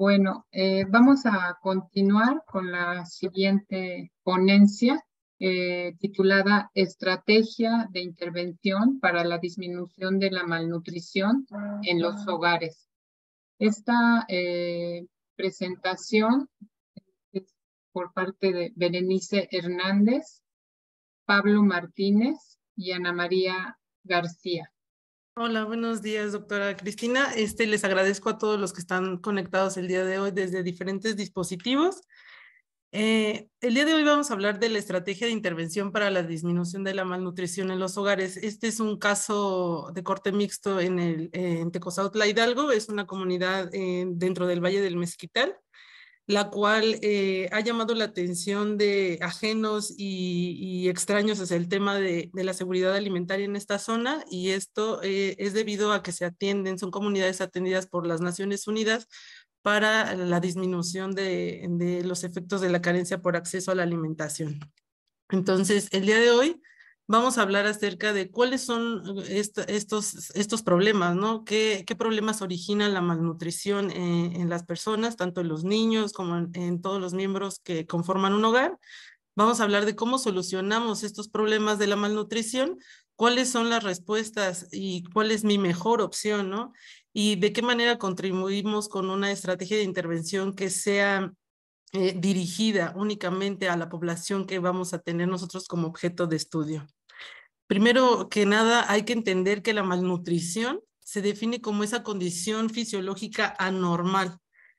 Bueno, eh, vamos a continuar con la siguiente ponencia eh, titulada Estrategia de Intervención para la Disminución de la Malnutrición en los Hogares. Esta eh, presentación es por parte de Berenice Hernández, Pablo Martínez y Ana María García. Hola, buenos días, doctora Cristina. Este, les agradezco a todos los que están conectados el día de hoy desde diferentes dispositivos. Eh, el día de hoy vamos a hablar de la estrategia de intervención para la disminución de la malnutrición en los hogares. Este es un caso de corte mixto en, el, en Tecozautla Hidalgo, es una comunidad eh, dentro del Valle del Mezquital la cual eh, ha llamado la atención de ajenos y, extraños hacia el tema de, la seguridad alimentaria en esta zona y esto eh, es debido a que se atienden, son comunidades atendidas por las Naciones Unidas para la disminución de los efectos de la carencia por acceso a la alimentación. Entonces, el día de hoy vamos a hablar acerca de cuáles son eh, estos, estos problemas, ¿no? ¿Qué, problemas origina la malnutrición eh, en, las personas, tanto en los niños como en, todos los miembros que conforman un hogar? Vamos a hablar de cómo solucionamos estos problemas de la malnutrición, cuáles son las respuestas y cuál es mi mejor opción, ¿no? Y de qué manera contribuimos con una estrategia de intervención que sea eh, dirigida únicamente a la población que vamos a tener nosotros como objeto de estudio. Primero que nada, hay que entender que la malnutrición se define como esa condición fisiológica anormal.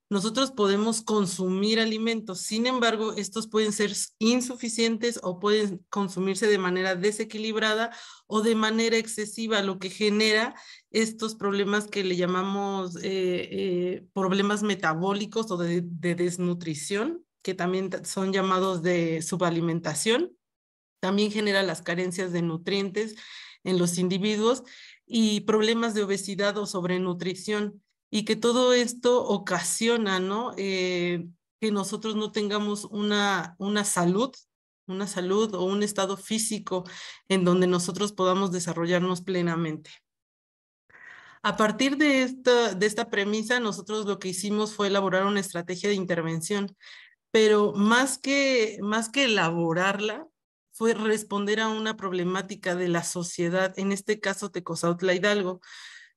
Nosotros podemos consumir alimentos, sin embargo, estos pueden ser insuficientes o pueden consumirse de manera desequilibrada o de manera excesiva, lo que genera estos problemas que le llamamos eh, eh, problemas metabólicos o de desnutrición, que también son llamados de subalimentación. También genera las carencias de nutrientes en los individuos y problemas de obesidad o sobrenutrición. Y que todo esto ocasiona, ¿no? Eh, que nosotros no tengamos una, una salud una salud o un estado físico en donde nosotros podamos desarrollarnos plenamente. A partir de esta, de esta premisa, nosotros lo que hicimos fue elaborar una estrategia de intervención, pero más que, más que elaborarla, fue responder a una problemática de la sociedad, en este caso Tecozautla Hidalgo.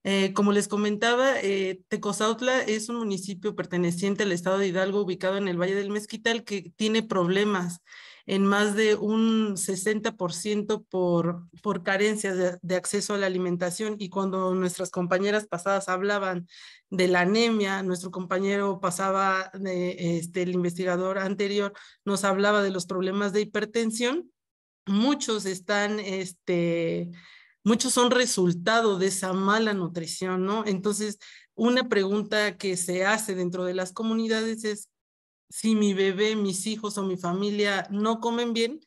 Eh, como les comentaba, eh, Tecozautla es un municipio perteneciente al estado de Hidalgo ubicado en el Valle del Mezquital que tiene problemas en más de un 60% por, por carencias de, acceso a la alimentación. Y cuando nuestras compañeras pasadas hablaban de la anemia, nuestro compañero pasaba, este, el investigador anterior nos hablaba de los problemas de hipertensión, muchos están, este, muchos son resultado de esa mala nutrición, ¿no? Entonces, una pregunta que se hace dentro de las comunidades es, si mi bebé, mis hijos o mi familia no comen bien,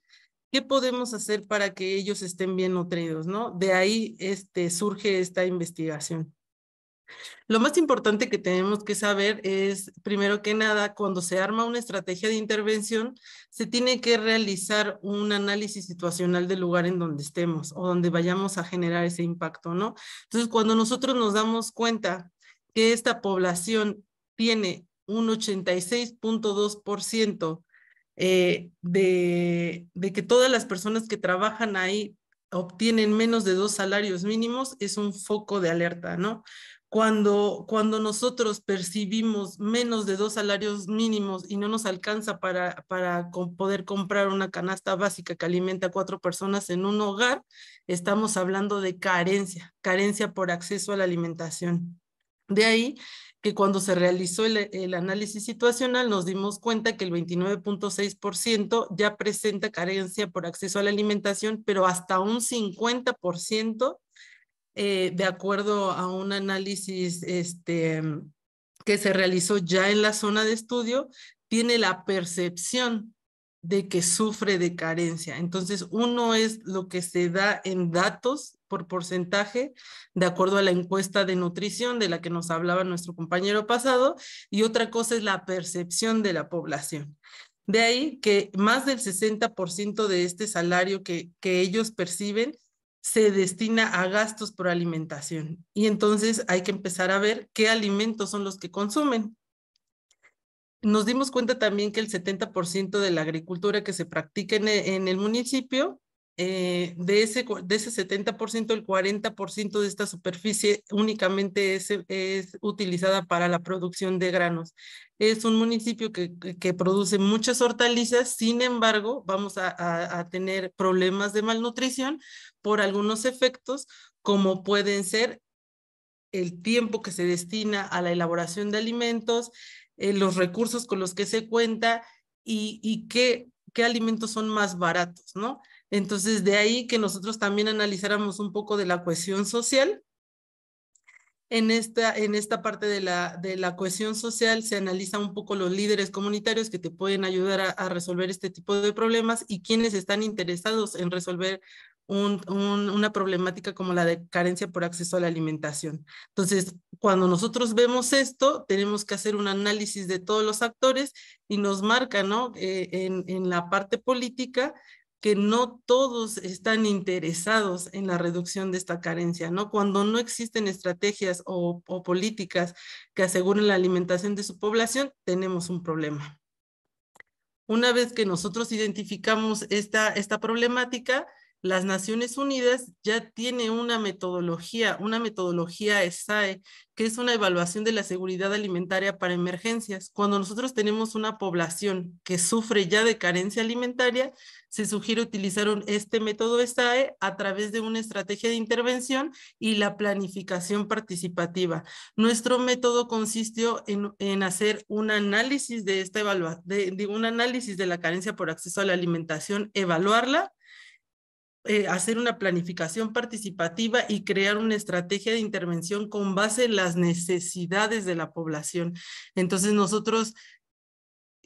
¿qué podemos hacer para que ellos estén bien nutridos? ¿no? De ahí este, surge esta investigación. Lo más importante que tenemos que saber es, primero que nada, cuando se arma una estrategia de intervención, se tiene que realizar un análisis situacional del lugar en donde estemos o donde vayamos a generar ese impacto, ¿no? Entonces, cuando nosotros nos damos cuenta que esta población tiene un 86.2% eh, de, de que todas las personas que trabajan ahí obtienen menos de dos salarios mínimos, es un foco de alerta, ¿no? cuando, cuando nosotros percibimos menos de dos salarios mínimos y no nos alcanza para, para poder comprar una canasta básica que alimenta a cuatro personas en un hogar, estamos hablando de carencia, carencia por acceso a la alimentación. De ahí que cuando se realizó el análisis situacional nos dimos cuenta que el 29.6% ya presenta carencia por acceso a la alimentación, pero hasta un 50% eh, de acuerdo a un análisis este, mm, que se realizó ya en la zona de estudio, tiene la percepción de que sufre de carencia. Entonces, uno es lo que se da en datos por porcentaje, de acuerdo a la encuesta de nutrición de la que nos hablaba nuestro compañero pasado, y otra cosa es la percepción de la población. De ahí que más del 60% de este salario que ellos perciben se destina a gastos por alimentación. Y entonces hay que empezar a ver qué alimentos son los que consumen. Nos dimos cuenta también que el 70% de la agricultura que se practica en, e, el municipio, eh, de, ese, de ese 70%, el 40% de esta superficie únicamente es utilizada para la producción de granos es un municipio que, produce muchas hortalizas, sin embargo, vamos a, tener problemas de malnutrición por algunos efectos, como pueden ser el tiempo que se destina a la elaboración de alimentos, eh, los recursos con los que se cuenta y, qué, qué, alimentos son más baratos, ¿no? Entonces, de ahí que nosotros también analizáramos un poco de la cohesión social en esta, en esta parte de la, de la cohesión social se analiza un poco los líderes comunitarios que te pueden ayudar a, resolver este tipo de problemas y quienes están interesados en resolver una problemática como la de carencia por acceso a la alimentación. Entonces, cuando nosotros vemos esto, tenemos que hacer un análisis de todos los actores y nos marca, ¿no? Eh, en, en, la parte política que no todos están interesados en la reducción de esta carencia, ¿no? Cuando no existen estrategias o, políticas que aseguren la alimentación de su población, tenemos un problema. Una vez que nosotros identificamos esta problemática, las Naciones Unidas ya tiene una metodología, una metodología SAE, que es una evaluación de la seguridad alimentaria para emergencias. Cuando nosotros tenemos una población que sufre ya de carencia alimentaria, se sugiere utilizar este método SAE a través de una estrategia de intervención y la planificación participativa. Nuestro método consistió en, hacer un análisis de esta de un análisis de la carencia por acceso a la alimentación, evaluarla eh, hacer una planificación participativa y crear una estrategia de intervención con base en las necesidades de la población. Entonces nosotros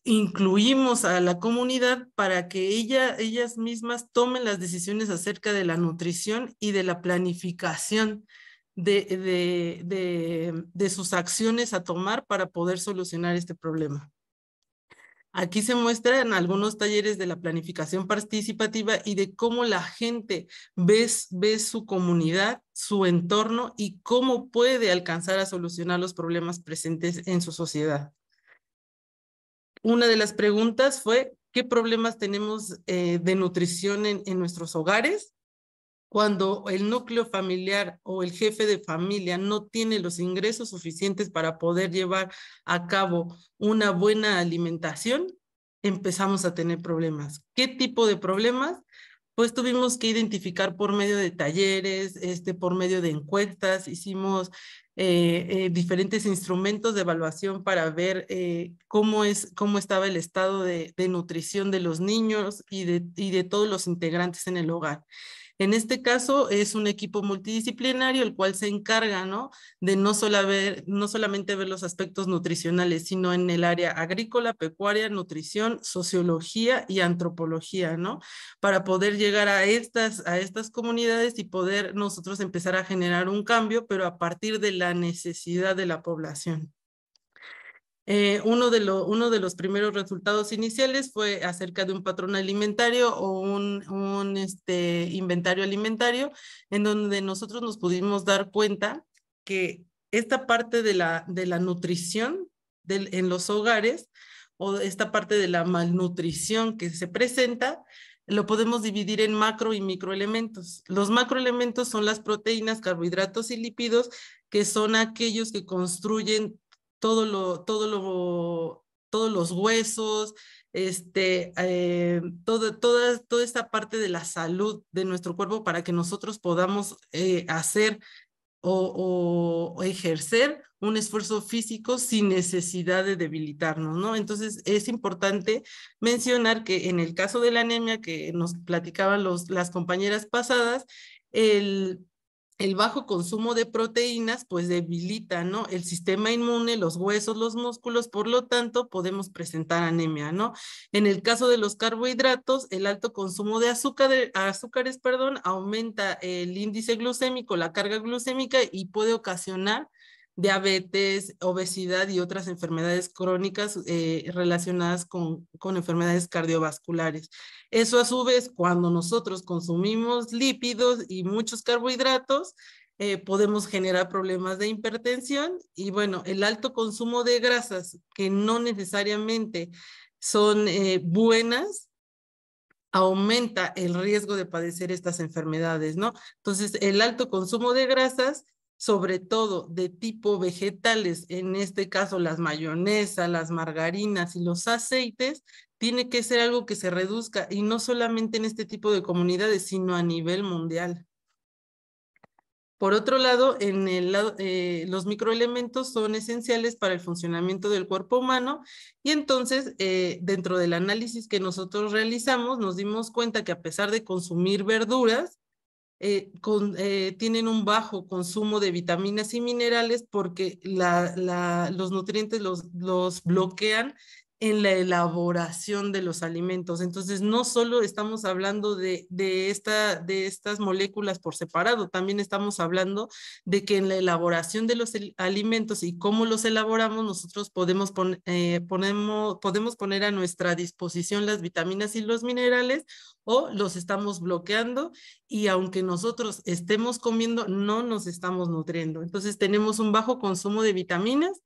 incluimos a la comunidad para que ella, ellas mismas tomen las decisiones acerca de la nutrición y de la planificación de sus acciones a tomar para poder solucionar este problema. Aquí se muestran algunos talleres de la planificación participativa y de cómo la gente ve, ve, su comunidad, su entorno y cómo puede alcanzar a solucionar los problemas presentes en su sociedad. Una de las preguntas fue, ¿qué problemas tenemos eh, de nutrición en nuestros hogares? cuando el núcleo familiar o el jefe de familia no tiene los ingresos suficientes para poder llevar a cabo una buena alimentación, empezamos a tener problemas. ¿Qué tipo de problemas? Pues tuvimos que identificar por medio de talleres, este, por medio de encuestas, hicimos eh, eh, diferentes instrumentos de evaluación para ver eh, cómo, es, cómo estaba el estado de, nutrición de los niños y de, y de, todos los integrantes en el hogar. En este caso es un equipo multidisciplinario el cual se encarga ¿no? de no, solo ver, no solamente ver los aspectos nutricionales, sino en el área agrícola, pecuaria, nutrición, sociología y antropología, ¿no? para poder llegar a estas, a estas comunidades y poder nosotros empezar a generar un cambio, pero a partir de la necesidad de la población. Eh, uno, de uno, de los primeros resultados iniciales fue acerca de un patrón alimentario o un, un este, inventario alimentario, en donde nosotros nos pudimos dar cuenta que esta parte de la, de la nutrición del, en los hogares o esta parte de la malnutrición que se presenta lo podemos dividir en macro y microelementos. Los macroelementos son las proteínas, carbohidratos y lípidos, que son aquellos que construyen todo lo, todo lo, todos los huesos, este, eh, toda, toda esta parte de la salud de nuestro cuerpo para que nosotros podamos eh, hacer o ejercer un esfuerzo físico sin necesidad de debilitarnos, ¿no? Entonces es importante mencionar que en el caso de la anemia que nos platicaban los, las compañeras pasadas, el, bajo consumo de proteínas pues debilita, ¿no? El sistema inmune, los huesos, los músculos, por lo tanto podemos presentar anemia, ¿no? En el caso de los carbohidratos, el alto consumo de, azúcar, de azúcares, perdón, aumenta el índice glucémico, la carga glucémica y puede ocasionar diabetes, obesidad y otras enfermedades crónicas eh, relacionadas con, enfermedades cardiovasculares. Eso a su vez, cuando nosotros consumimos lípidos y muchos carbohidratos, eh, podemos generar problemas de hipertensión y bueno, el alto consumo de grasas que no necesariamente son eh, buenas, aumenta el riesgo de padecer estas enfermedades, ¿no? Entonces, el alto consumo de grasas sobre todo de tipo vegetales, en este caso las mayonesas, las margarinas y los aceites, tiene que ser algo que se reduzca y no solamente en este tipo de comunidades, sino a nivel mundial. Por otro lado, en eh, los microelementos son esenciales para el funcionamiento del cuerpo humano y entonces eh, dentro del análisis que nosotros realizamos nos dimos cuenta que a pesar de consumir verduras, eh, eh, tienen un bajo consumo de vitaminas y minerales porque los nutrientes los bloquean en la elaboración de los alimentos. Entonces, no solo estamos hablando de, de, esta, de estas moléculas por separado, también estamos hablando de que en la elaboración de los alimentos y cómo los elaboramos, nosotros podemos, eh, podemos poner a nuestra disposición las vitaminas y los minerales o los estamos bloqueando y aunque nosotros estemos comiendo, no nos estamos nutriendo. Entonces, tenemos un bajo consumo de vitaminas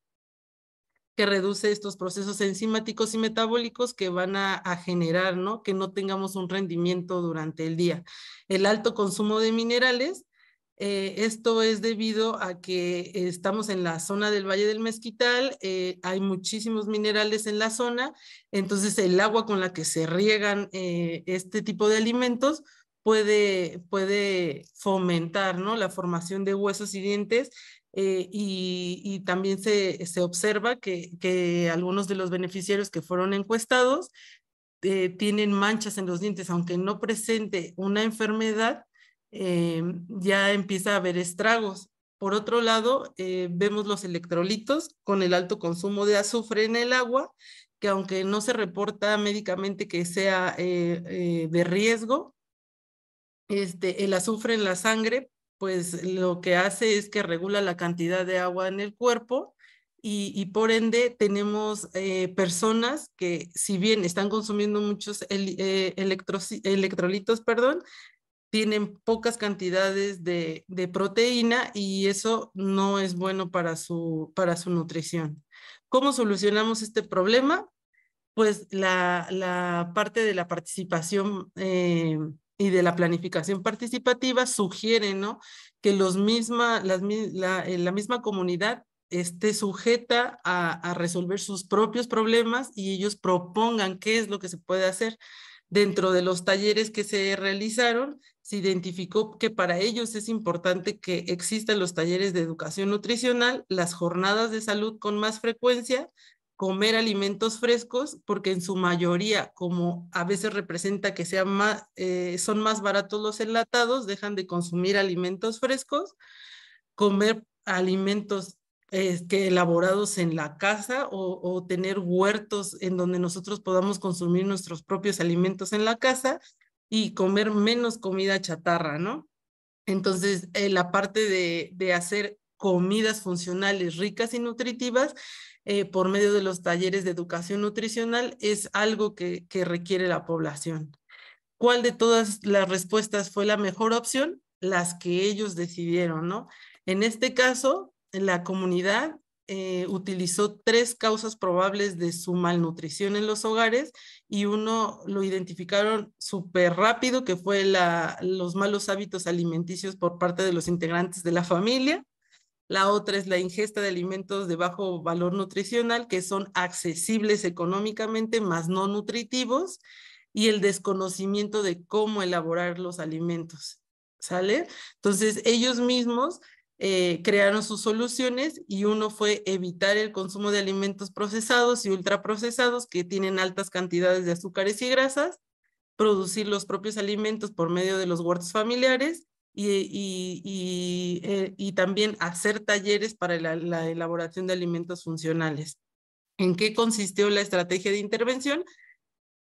que reduce estos procesos enzimáticos y metabólicos que van a, generar, ¿no? Que no tengamos un rendimiento durante el día. El alto consumo de minerales, eh, esto es debido a que estamos en la zona del Valle del Mezquital, eh, hay muchísimos minerales en la zona, entonces el agua con la que se riegan eh, este tipo de alimentos puede, puede fomentar, ¿no? La formación de huesos y dientes eh, y, también se, observa que, algunos de los beneficiarios que fueron encuestados eh, tienen manchas en los dientes, aunque no presente una enfermedad, eh, ya empieza a haber estragos. Por otro lado, vemos los electrolitos con el alto consumo de azufre en el agua, que aunque no se reporta médicamente que sea de riesgo, este, el azufre en la sangre pues lo que hace es que regula la cantidad de agua en el cuerpo y, por ende tenemos eh, personas que si bien están consumiendo muchos eh, electrolitos, perdón, tienen pocas cantidades de, proteína y eso no es bueno para su, para su nutrición. ¿Cómo solucionamos este problema? Pues la, parte de la participación. Eh, y de la planificación participativa sugiere ¿no? que los misma, eh, la, misma comunidad esté sujeta a resolver sus propios problemas y ellos propongan qué es lo que se puede hacer. Dentro de los talleres que se realizaron, se identificó que para ellos es importante que existan los talleres de educación nutricional, las jornadas de salud con más frecuencia, comer alimentos frescos porque en su mayoría, como a veces representa que más, eh, son más baratos los enlatados, dejan de consumir alimentos frescos, comer alimentos eh, que elaborados en la casa o, tener huertos en donde nosotros podamos consumir nuestros propios alimentos en la casa y comer menos comida chatarra, ¿no? Entonces, eh, la parte de, de hacer comidas funcionales ricas y nutritivas eh, por medio de los talleres de educación nutricional es algo que, requiere la población. ¿Cuál de todas las respuestas fue la mejor opción? Las que ellos decidieron, ¿no? En este caso, la comunidad eh, utilizó tres causas probables de su malnutrición en los hogares y uno lo identificaron súper rápido, que fue los malos hábitos alimenticios por parte de los integrantes de la familia. La otra es la ingesta de alimentos de bajo valor nutricional que son accesibles económicamente, más no nutritivos, y el desconocimiento de cómo elaborar los alimentos. ¿Sale? Entonces, ellos mismos eh, crearon sus soluciones y uno fue evitar el consumo de alimentos procesados y ultraprocesados que tienen altas cantidades de azúcares y grasas, producir los propios alimentos por medio de los huertos familiares y, y, y, eh, y también hacer talleres para la, elaboración de alimentos funcionales. ¿En qué consistió la estrategia de intervención?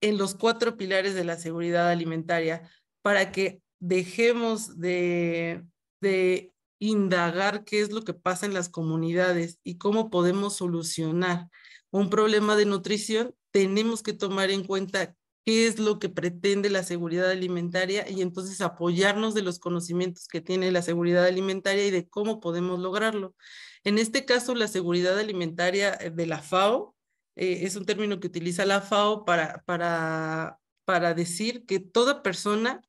En los cuatro pilares de la seguridad alimentaria, para que dejemos de, de indagar qué es lo que pasa en las comunidades y cómo podemos solucionar un problema de nutrición, tenemos que tomar en cuenta qué es lo que pretende la seguridad alimentaria y entonces apoyarnos de los conocimientos que tiene la seguridad alimentaria y de cómo podemos lograrlo. En este caso, la seguridad alimentaria eh, de la FAO eh, es un término que utiliza la FAO para, para, para decir que toda persona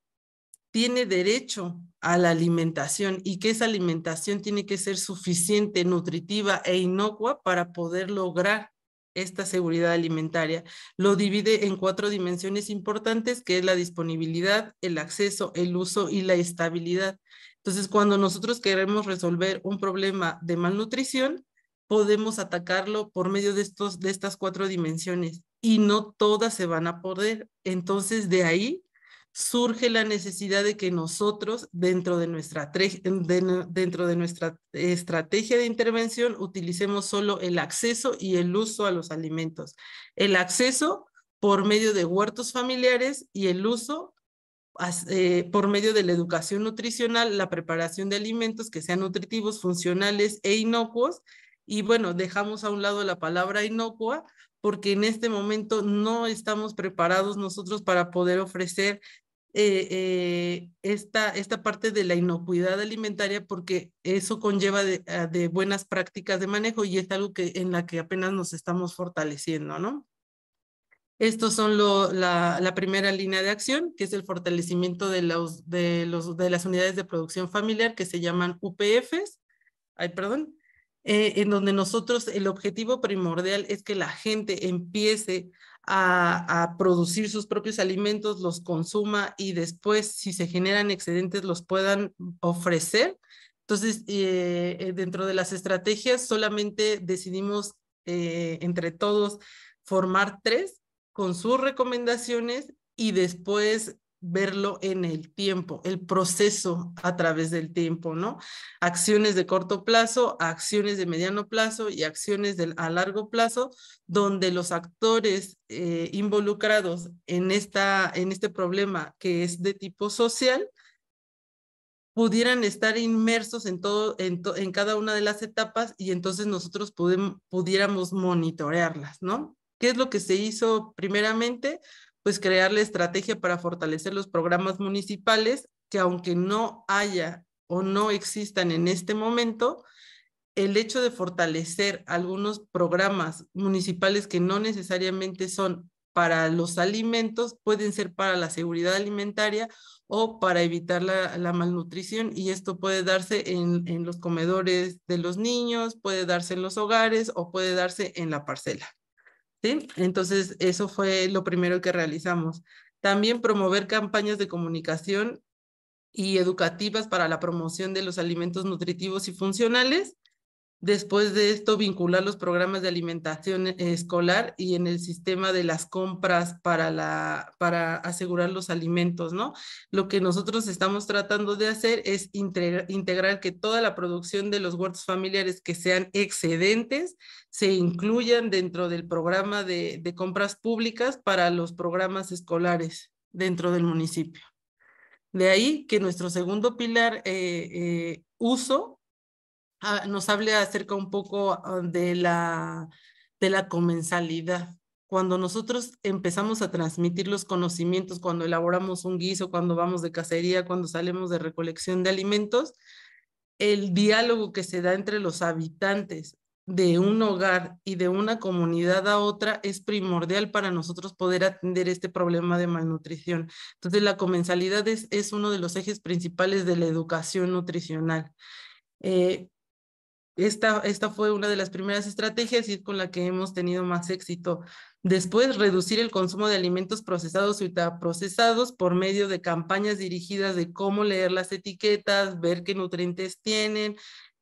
tiene derecho a la alimentación y que esa alimentación tiene que ser suficiente, nutritiva e inocua para poder lograr esta seguridad alimentaria. Lo divide en cuatro dimensiones importantes, que es la disponibilidad, el acceso, el uso y la estabilidad. Entonces, cuando nosotros queremos resolver un problema de malnutrición, podemos atacarlo por medio de, estos, de estas cuatro dimensiones y no todas se van a poder. Entonces, de ahí surge la necesidad de que nosotros, dentro de nuestra, dentro de nuestra estrategia de intervención, utilicemos solo el acceso y el uso a los alimentos. El acceso por medio de huertos familiares y el uso eh, por medio de la educación nutricional, la preparación de alimentos que sean nutritivos, funcionales e inocuos. Y bueno, dejamos a un lado la palabra inocua porque en este momento no estamos preparados nosotros para poder ofrecer eh, eh, esta, esta parte de la inocuidad alimentaria porque eso conlleva ah, de, buenas prácticas de manejo y es algo que, en la que apenas nos estamos fortaleciendo, ¿no? Estos son lo, la, la, primera línea de acción, que es el fortalecimiento de, los, de, los, de las unidades de producción familiar que se llaman UPFs, ay, perdón, eh, en donde nosotros el objetivo primordial es que la gente empiece a, producir sus propios alimentos, los consuma y después, si se generan excedentes, los puedan ofrecer. Entonces, eh, eh, dentro de las estrategias, solamente decidimos eh, entre todos formar tres con sus recomendaciones y después verlo en el tiempo, el proceso a través del tiempo, ¿no? Acciones de corto plazo, acciones de mediano plazo y acciones a largo plazo, donde los actores eh, involucrados en, esta, en este problema que es de tipo social pudieran estar inmersos en, todo, en, cada una de las etapas y entonces nosotros pudiéramos monitorearlas, ¿no? ¿Qué es lo que se hizo primeramente? pues crear la estrategia para fortalecer los programas municipales que aunque no haya o no existan en este momento, el hecho de fortalecer algunos programas municipales que no necesariamente son para los alimentos, pueden ser para la seguridad alimentaria o para evitar la, malnutrición y esto puede darse en los comedores de los niños, puede darse en los hogares o puede darse en la parcela. Entonces, eso fue lo primero que realizamos. También promover campañas de comunicación y educativas para la promoción de los alimentos nutritivos y funcionales Después de esto, vincular los programas de alimentación escolar y en el sistema de las compras para, la, para asegurar los alimentos, ¿no? Lo que nosotros estamos tratando de hacer es integrar, que toda la producción de los huertos familiares que sean excedentes se incluyan dentro del programa de, compras públicas para los programas escolares dentro del municipio. De ahí que nuestro segundo pilar eh, eh, uso Ah, nos hable acerca un poco ah, de la, de la comensalidad. Cuando nosotros empezamos a transmitir los conocimientos, cuando elaboramos un guiso, cuando vamos de cacería, cuando salimos de recolección de alimentos, el diálogo que se da entre los habitantes de un hogar y de una comunidad a otra es primordial para nosotros poder atender este problema de malnutrición. Entonces, la comensalidad es, es uno de los ejes principales de la educación nutricional. Eh, esta, fue una de las primeras estrategias y es con la que hemos tenido más éxito. Después, reducir el consumo de alimentos procesados y ultraprocesados por medio de campañas dirigidas de cómo leer las etiquetas, ver qué nutrientes tienen,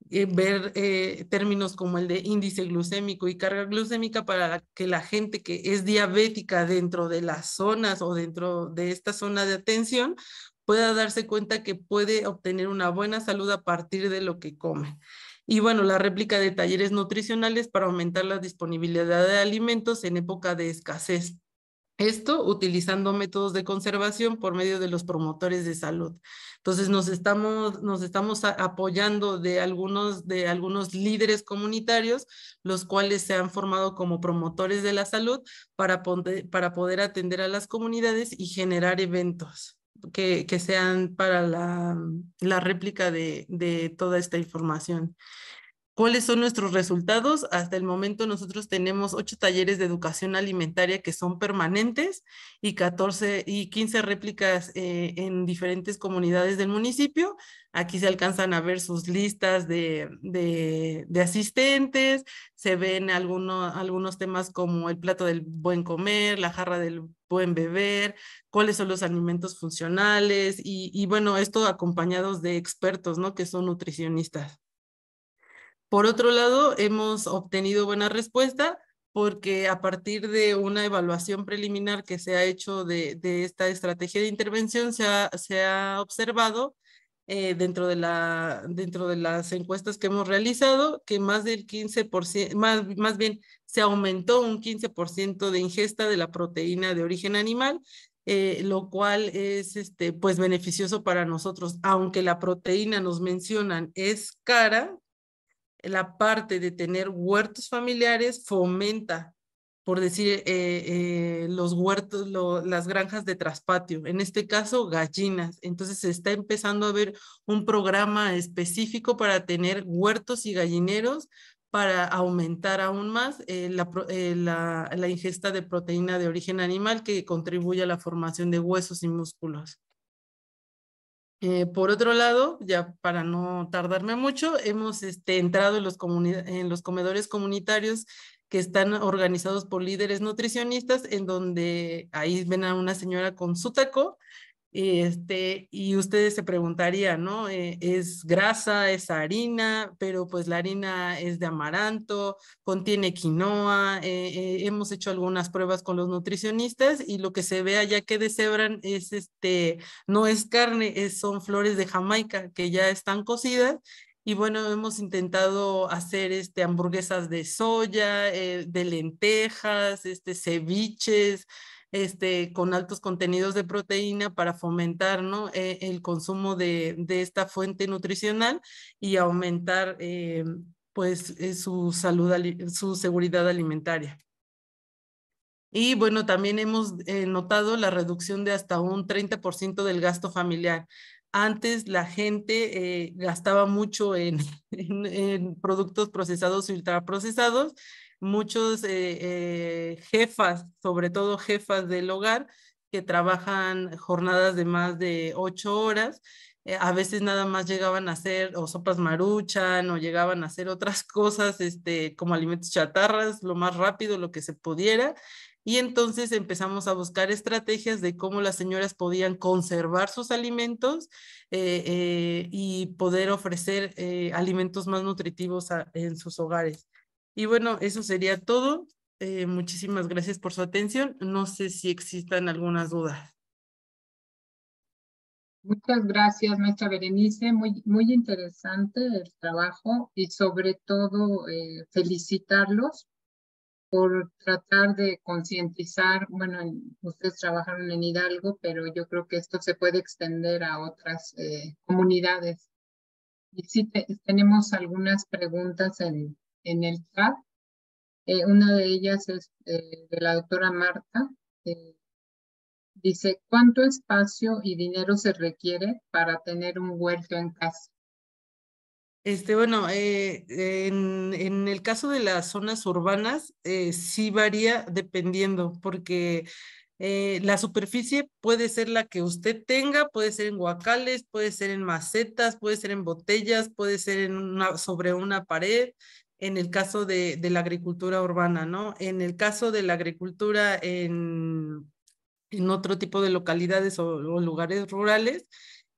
eh, ver eh, términos como el de índice glucémico y carga glucémica para que la gente que es diabética dentro de las zonas o dentro de esta zona de atención pueda darse cuenta que puede obtener una buena salud a partir de lo que come. Y bueno, la réplica de talleres nutricionales para aumentar la disponibilidad de alimentos en época de escasez. Esto utilizando métodos de conservación por medio de los promotores de salud. Entonces nos estamos, nos estamos apoyando de algunos, de algunos líderes comunitarios, los cuales se han formado como promotores de la salud para poder atender a las comunidades y generar eventos que, sean para la, réplica de, toda esta información. ¿Cuáles son nuestros resultados? Hasta el momento nosotros tenemos ocho talleres de educación alimentaria que son permanentes y, 14, y 15 réplicas eh, en diferentes comunidades del municipio. Aquí se alcanzan a ver sus listas de, asistentes, se ven algunos temas como el plato del buen comer, la jarra del pueden beber, cuáles son los alimentos funcionales y, bueno, esto acompañados de expertos, ¿no? Que son nutricionistas. Por otro lado, hemos obtenido buena respuesta porque a partir de una evaluación preliminar que se ha hecho de, esta estrategia de intervención, se ha, se ha, observado eh, dentro, de la, dentro de las encuestas que hemos realizado, que más del 15%, más, más bien se aumentó un 15% de ingesta de la proteína de origen animal, eh, lo cual es este, pues beneficioso para nosotros. Aunque la proteína, nos mencionan, es cara, la parte de tener huertos familiares fomenta por decir, eh, eh, los huertos, las granjas de traspatio, en este caso gallinas. Entonces se está empezando a ver un programa específico para tener huertos y gallineros para aumentar aún más eh, la, ingesta de proteína de origen animal que contribuye a la formación de huesos y músculos. por otro lado, ya para no tardarme mucho, hemos este, entrado en los, en los comedores comunitarios que están organizados por líderes nutricionistas, en donde ahí ven a una señora con su taco, este, y ustedes se preguntarían, ¿no? Eh, es grasa, es harina, pero pues la harina es de amaranto, contiene quinoa, eh, eh, hemos hecho algunas pruebas con los nutricionistas y lo que se ve allá que deshebran es este, no es carne, es, son flores de Jamaica que ya están cocidas y bueno, hemos intentado hacer este, hamburguesas de soya, eh, de lentejas, este, ceviches, este, con altos contenidos de proteína para fomentar ¿no? E, el consumo de, de, esta fuente nutricional y aumentar eh, pues, eh, su, salud, su seguridad alimentaria. Y bueno, también hemos notado la reducción de hasta un 30% del gasto familiar. Antes la gente eh, gastaba mucho en, productos procesados y ultraprocesados. Muchos eh, eh, jefas, sobre todo jefas del hogar, que trabajan jornadas de más de ocho horas, a veces nada más llegaban a hacer sopas maruchan o llegaban a hacer otras cosas este, como alimentos chatarras, lo más rápido, lo que se pudiera, y entonces empezamos a buscar estrategias de cómo las señoras podían conservar sus alimentos eh, eh, y poder ofrecer eh, alimentos más nutritivos en sus hogares. Y bueno, eso sería todo. muchísimas gracias por su atención. No sé si existan algunas dudas. Muchas gracias, maestra Berenice. Muy, muy interesante el trabajo y sobre todo felicitarlos por tratar de concientizar, bueno, ustedes trabajaron en Hidalgo, pero yo creo que esto se puede extender a otras eh, comunidades. Y sí, tenemos algunas preguntas en, en el chat. Eh, una de ellas es eh, de la doctora Marta. dice, ¿cuánto espacio y dinero se requiere para tener un huerto en casa? Este, bueno, eh, en, el caso de las zonas urbanas, eh, sí varía dependiendo, porque eh, la superficie puede ser la que usted tenga, puede ser en huacales, puede ser en macetas, puede ser en botellas, puede ser en sobre una pared, en el caso de, de, la agricultura urbana, ¿no? En el caso de la agricultura en, en otro tipo de localidades o lugares rurales,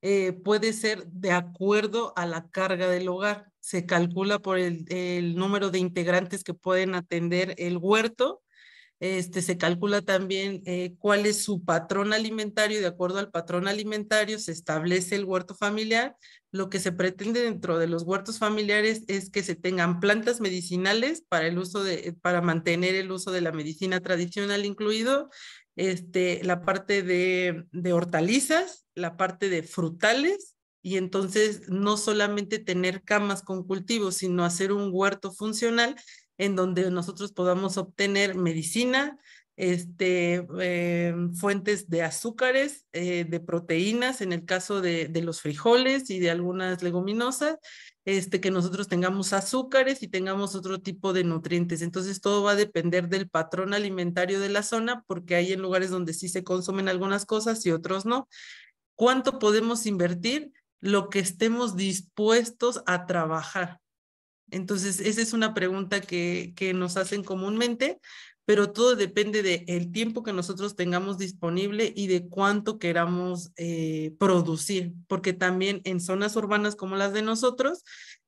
eh, puede ser de acuerdo a la carga del hogar. Se calcula por el, número de integrantes que pueden atender el huerto. Este, se calcula también eh, cuál es su patrón alimentario. De acuerdo al patrón alimentario se establece el huerto familiar. Lo que se pretende dentro de los huertos familiares es que se tengan plantas medicinales para, el uso de, para mantener el uso de la medicina tradicional incluido este, la parte de, hortalizas, la parte de frutales, y entonces no solamente tener camas con cultivos, sino hacer un huerto funcional en donde nosotros podamos obtener medicina, este, eh, fuentes de azúcares, eh, de proteínas, en el caso de, los frijoles y de algunas leguminosas, este, que nosotros tengamos azúcares y tengamos otro tipo de nutrientes. Entonces, todo va a depender del patrón alimentario de la zona, porque hay en lugares donde sí se consumen algunas cosas y otros no. ¿Cuánto podemos invertir? Lo que estemos dispuestos a trabajar. Entonces, esa es una pregunta que, que nos hacen comúnmente, pero todo depende del tiempo que nosotros tengamos disponible y de cuánto queramos eh, producir, porque también en zonas urbanas como las de nosotros,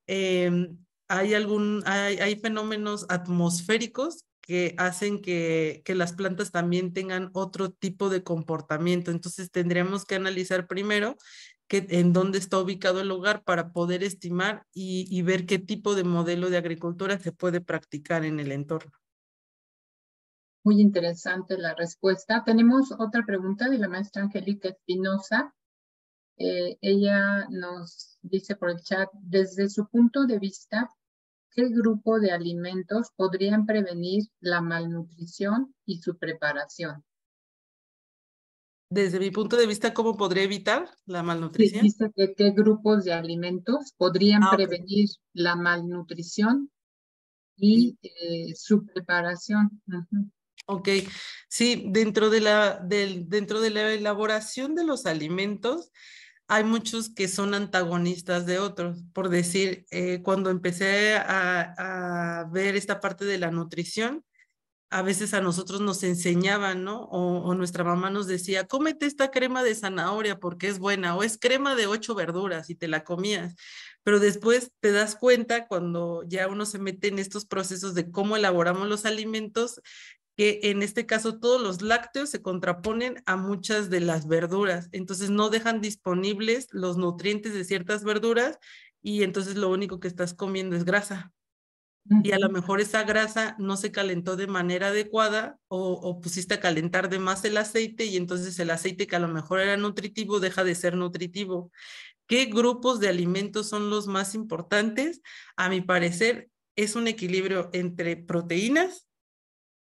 em, hay, algún, hay, fenómenos atmosféricos que hacen que, las plantas también tengan otro tipo de comportamiento. Entonces tendríamos que analizar primero que, en dónde está ubicado el hogar para poder estimar y, ver qué tipo de modelo de agricultura se puede practicar en el entorno. Muy interesante la respuesta. Tenemos otra pregunta de la maestra Angélica Espinosa. Eh, ella nos dice por el chat, desde su punto de vista, ¿qué grupo de alimentos podrían prevenir la malnutrición y su preparación? Desde mi punto de vista, ¿cómo podría evitar la malnutrición? qué grupos de alimentos podrían ah, prevenir la malnutrición y eh, su preparación. Ok, sí, dentro de, la, del, dentro de la elaboración de los alimentos hay muchos que son antagonistas de otros. Por decir, eh, cuando empecé a, a, ver esta parte de la nutrición, a veces a nosotros nos enseñaban, ¿no? O, o, nuestra mamá nos decía, cómete esta crema de zanahoria porque es buena, o es crema de ocho verduras y te la comías. Pero después te das cuenta cuando ya uno se mete en estos procesos de cómo elaboramos los alimentos, que en este caso todos los lácteos se contraponen a muchas de las verduras, entonces no dejan disponibles los nutrientes de ciertas verduras y entonces lo único que estás comiendo es grasa. Y a lo mejor esa grasa no se calentó de manera adecuada o, pusiste a calentar de más el aceite y entonces el aceite que a lo mejor era nutritivo deja de ser nutritivo. ¿Qué grupos de alimentos son los más importantes? A mi parecer es un equilibrio entre proteínas,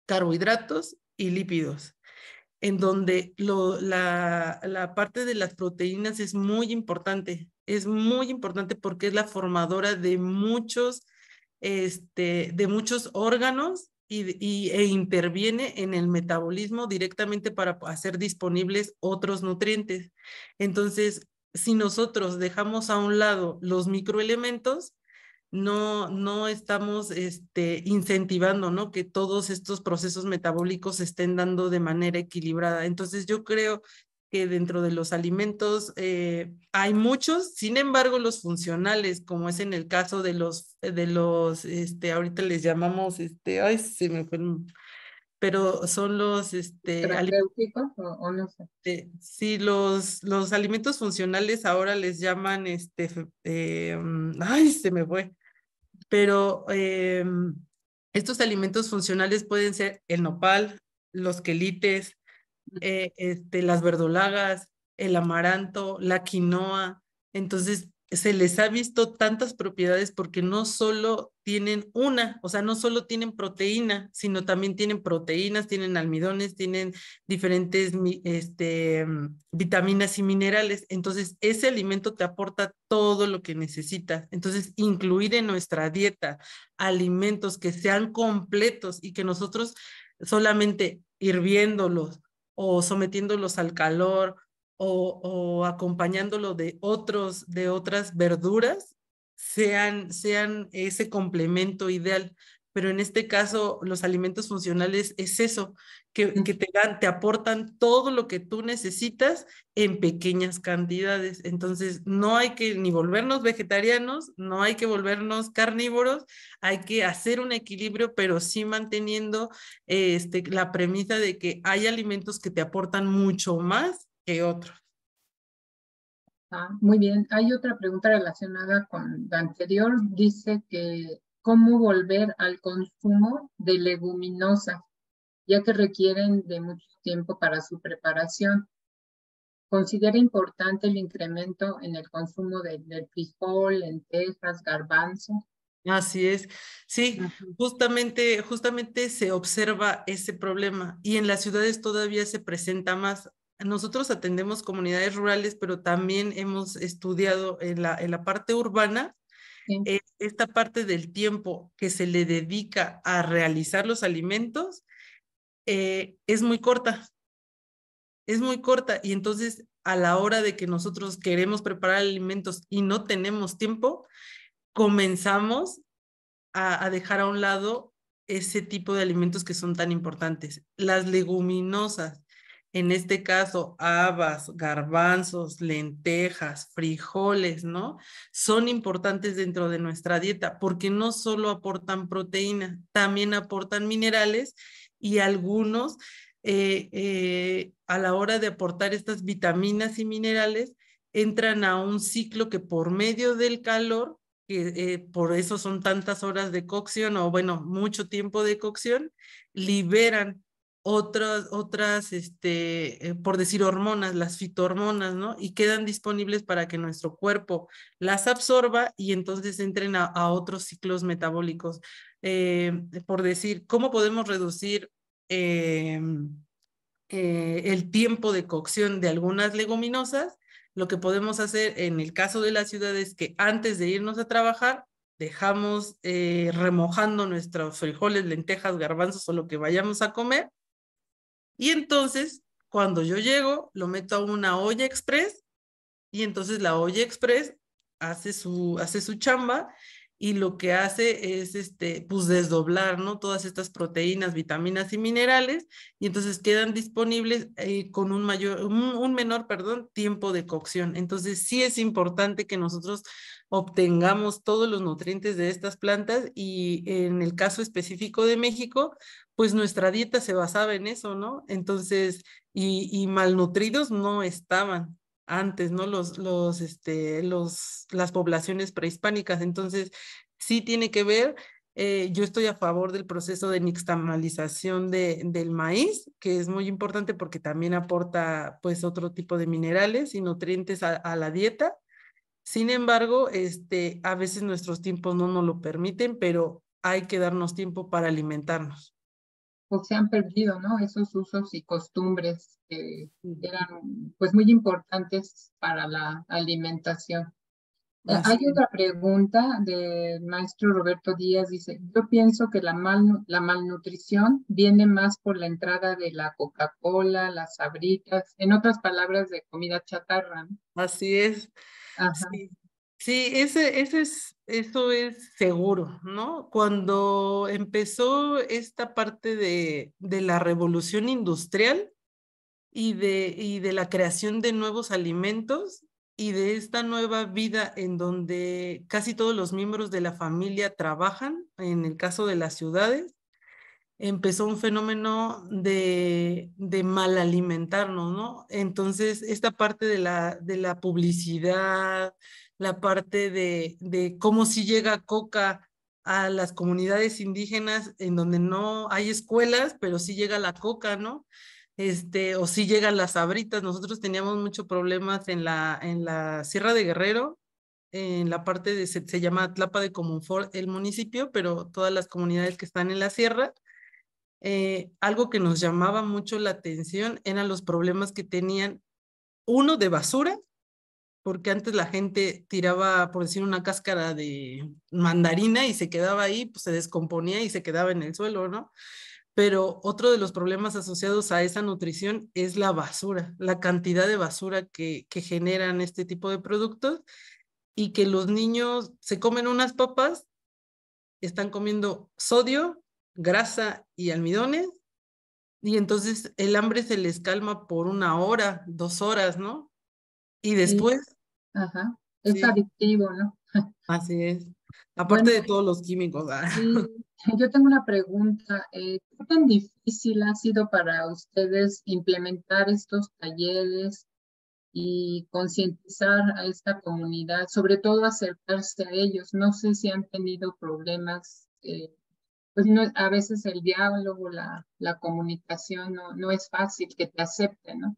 carbohidratos y lípidos, en donde la, parte de las proteínas es muy importante, es muy importante porque es la formadora de muchos, este, de muchos órganos e interviene en el metabolismo directamente para hacer disponibles otros nutrientes. Entonces, si nosotros dejamos a un lado los microelementos, no, no estamos este, incentivando ¿no? que todos estos procesos metabólicos se estén dando de manera equilibrada. Entonces yo creo que dentro de los alimentos eh, hay muchos, sin embargo los funcionales, como es en el caso de los, de los, este, ahorita les llamamos, este, ay, se me fue, pero son los este no eh, los los alimentos funcionales ahora les llaman este em, ay se me fue pero em, estos alimentos funcionales pueden ser el nopal los quelites eh, este las verdolagas el amaranto la quinoa entonces se les ha visto tantas propiedades porque no solo tienen una, o sea, no solo tienen proteína, sino también tienen proteínas, tienen almidones, tienen diferentes este, mm, vitaminas y minerales. Entonces, ese alimento te aporta todo lo que necesitas. Entonces, incluir en nuestra dieta alimentos que sean completos y que nosotros solamente hirviéndolos o sometiéndolos al calor o, acompañándolo de otros, de otras verduras, sean, sean ese complemento ideal. Pero en este caso, los alimentos funcionales es eso, que, te te aportan todo lo que tú necesitas en pequeñas cantidades. Entonces, no hay que ni volvernos vegetarianos, no hay que volvernos carnívoros, hay que hacer un equilibrio, pero sí manteniendo este, la premisa de que hay alimentos que te aportan mucho más que otros. Ah, muy bien. Hay otra pregunta relacionada con la anterior. Dice que cómo volver al consumo de leguminosas, ya que requieren de mucho tiempo para su preparación. Considera importante el incremento en el consumo de, del frijol, lentejas, garbanzo. Así es. Sí, justamente, justamente se observa ese problema y en las ciudades todavía se presenta más nosotros atendemos comunidades rurales, pero también hemos estudiado en la, parte urbana eh, esta parte del tiempo que se le dedica a realizar los alimentos eh, es muy corta. Es muy corta y entonces a la hora de que nosotros queremos preparar alimentos y no tenemos tiempo, comenzamos a dejar a un lado ese tipo de alimentos que son tan importantes. Las leguminosas, en este caso habas, garbanzos, lentejas, frijoles, ¿no? Son importantes dentro de nuestra dieta porque no solo aportan proteína, también aportan minerales y algunos eh, eh, a la hora de aportar estas vitaminas y minerales entran a un ciclo que por medio del calor, que eh, por eso son tantas horas de cocción o bueno, mucho tiempo de cocción, liberan otras, otras este, eh, por decir hormonas, las fitohormonas, ¿no? Y quedan disponibles para que nuestro cuerpo las absorba y entonces entren a, otros ciclos metabólicos. Eh, por decir, ¿cómo podemos reducir em, eh, el tiempo de cocción de algunas leguminosas? Lo que podemos hacer en el caso de la ciudad es que antes de irnos a trabajar, dejamos remojando nuestros frijoles, lentejas, garbanzos o lo que vayamos a comer y entonces, cuando yo llego, lo meto a una olla express y entonces la olla express hace su, hace su chamba y lo que hace es este, pues desdoblar ¿no? todas estas proteínas, vitaminas y minerales y entonces quedan disponibles eh, con un, mayor, un, menor perdón, tiempo de cocción. Entonces sí es importante que nosotros obtengamos todos los nutrientes de estas plantas y en el caso específico de México, pues nuestra dieta se basaba en eso, ¿no? Entonces, y malnutridos no estaban antes, ¿no? Los, los, este, los, las poblaciones prehispánicas. Entonces, sí tiene que ver. Eh, yo estoy a favor del proceso de nixtamalización del maíz, que es muy importante porque también aporta pues otro tipo de minerales y nutrientes a, a la dieta. Sin embargo, este, a veces nuestros tiempos no nos lo permiten, pero hay que darnos tiempo para alimentarnos o pues, se han perdido, ¿no? Esos usos y costumbres que eran pues muy importantes para la alimentación. Eh, hay otra pregunta del maestro Roberto Díaz, dice, yo pienso que la, la malnutrición viene más por la entrada de la Coca-Cola, las sabritas, en otras palabras, de comida chatarra. Así es. Ajá. Sí, ese, ese es, eso es seguro, ¿no? Cuando empezó esta parte de, la revolución industrial y de, y de la creación de nuevos alimentos y de esta nueva vida en donde casi todos los miembros de la familia trabajan, en el caso de las ciudades, empezó un fenómeno de, de mal alimentarnos, ¿no? Entonces, esta parte de la, de la publicidad, la parte de, de cómo si llega coca a las comunidades indígenas en donde no hay escuelas, pero sí llega la coca, ¿no? Este, o sí llegan las abritas. Nosotros teníamos muchos problemas en la, en la Sierra de Guerrero, en la parte de, se, llama Tlapa de Comunfort, el municipio, pero todas las comunidades que están en la sierra. Eh, algo que nos llamaba mucho la atención eran los problemas que tenían, uno de basura, porque antes la gente tiraba, por decir, una cáscara de mandarina y se quedaba ahí, pues se descomponía y se quedaba en el suelo, ¿no? Pero otro de los problemas asociados a esa nutrición es la basura, la cantidad de basura que, que generan este tipo de productos y que los niños se comen unas papas, están comiendo sodio, grasa y almidones, y entonces el hambre se les calma por una hora, dos horas, ¿no? Y después Ajá. Es adictivo, ¿no? Así es. Aparte de todos los químicos. Ah. yo tengo una pregunta. Eh, ¿Qué tan difícil ha sido para ustedes implementar estos talleres y concientizar a esta comunidad, sobre todo acercarse a ellos? No sé si han tenido problemas. Eh, pues no, a veces el diálogo, la, la comunicación no, no es fácil que te acepten, ¿no?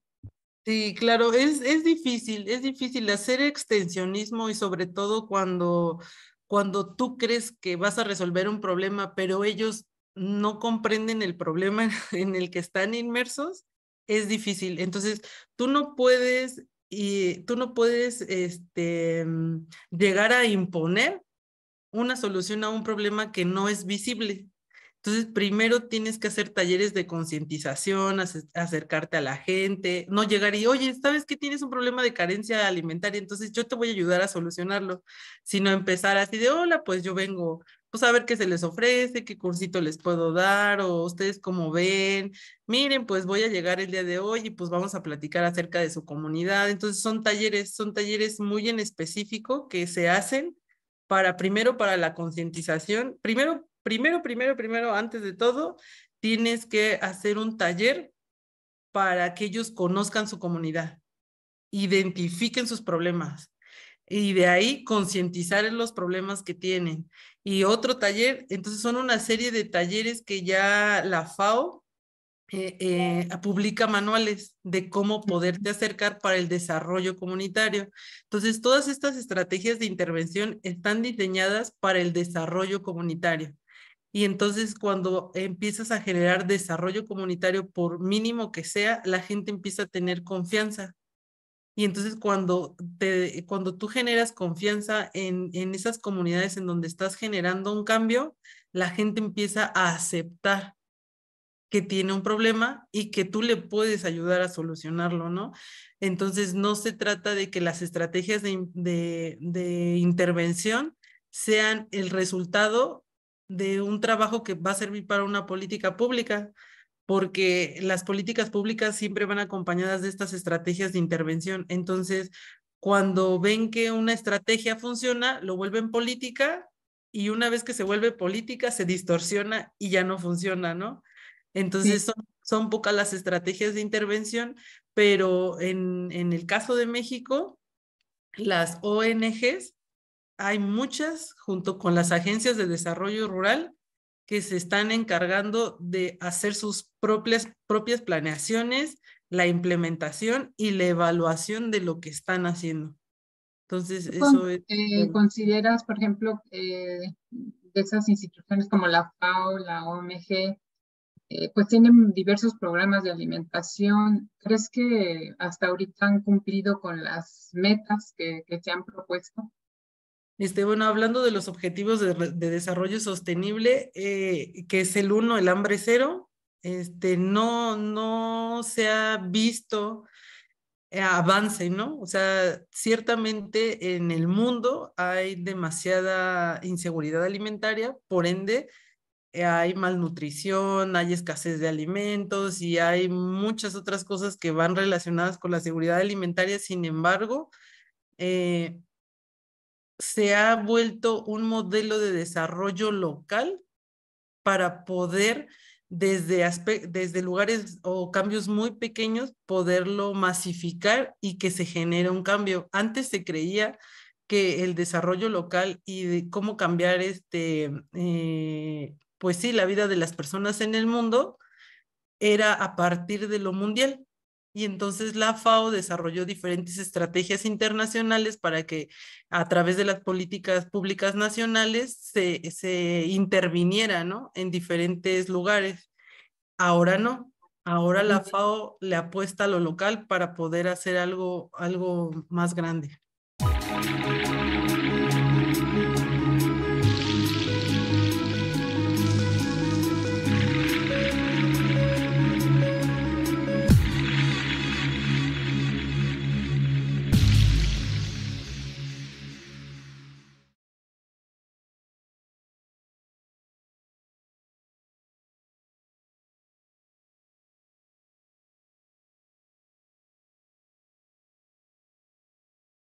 Sí, claro, es, es difícil, es difícil hacer extensionismo y sobre todo cuando, cuando tú crees que vas a resolver un problema, pero ellos no comprenden el problema en el que están inmersos, es difícil. Entonces, tú no puedes y tú no puedes este, llegar a imponer una solución a un problema que no es visible. Entonces, primero tienes que hacer talleres de concientización, acercarte a la gente, no llegar y, oye, ¿sabes que tienes un problema de carencia alimentaria? Entonces, yo te voy a ayudar a solucionarlo, sino empezar así de, hola, pues yo vengo, pues a ver qué se les ofrece, qué cursito les puedo dar, o ustedes cómo ven, miren, pues voy a llegar el día de hoy y pues vamos a platicar acerca de su comunidad. Entonces, son talleres, son talleres muy en específico que se hacen para primero para la concientización, primero primero, primero, primero, antes de todo, tienes que hacer un taller para que ellos conozcan su comunidad, identifiquen sus problemas y de ahí concientizar en los problemas que tienen. Y otro taller, entonces son una serie de talleres que ya la FAO eh, eh, publica manuales de cómo poderte acercar para el desarrollo comunitario. Entonces, todas estas estrategias de intervención están diseñadas para el desarrollo comunitario. Y entonces cuando empiezas a generar desarrollo comunitario, por mínimo que sea, la gente empieza a tener confianza. Y entonces cuando, te, cuando tú generas confianza en, en esas comunidades en donde estás generando un cambio, la gente empieza a aceptar que tiene un problema y que tú le puedes ayudar a solucionarlo, ¿no? Entonces no se trata de que las estrategias de, de intervención sean el resultado de un trabajo que va a servir para una política pública, porque las políticas públicas siempre van acompañadas de estas estrategias de intervención. Entonces, cuando ven que una estrategia funciona, lo vuelven política y una vez que se vuelve política, se distorsiona y ya no funciona, ¿no? Entonces, son, pocas las estrategias de intervención, pero en, en el caso de México, las ONGs hay muchas, junto con las agencias de desarrollo rural, que se están encargando de hacer sus propias, propias planeaciones, la implementación y la evaluación de lo que están haciendo. Entonces, eso es... Eh, ¿Consideras, por ejemplo, de esas instituciones como la FAO, la OMG, eh, pues tienen diversos programas de alimentación. ¿Crees que hasta ahorita han cumplido con las metas que se han propuesto? Este, hablando de los objetivos de, desarrollo sostenible, eh, que es el uno, el hambre cero, este, no, no se ha visto eh, avance, ¿no? O sea, ciertamente en el mundo hay demasiada inseguridad alimentaria, por ende eh, hay malnutrición, hay escasez de alimentos y hay muchas otras cosas que van relacionadas con la seguridad alimentaria. Sin embargo, se ha vuelto un modelo de desarrollo local para poder desde, lugares o cambios muy pequeños poderlo masificar y que se genere un cambio. Antes se creía que el desarrollo local y de cómo cambiar este, eh, pues sí, la vida de las personas en el mundo era a partir de lo mundial y entonces la FAO desarrolló diferentes estrategias internacionales para que a través de las políticas públicas nacionales se, se interviniera ¿no? en diferentes lugares. Ahora no, ahora la FAO le apuesta a lo local para poder hacer algo, algo más grande.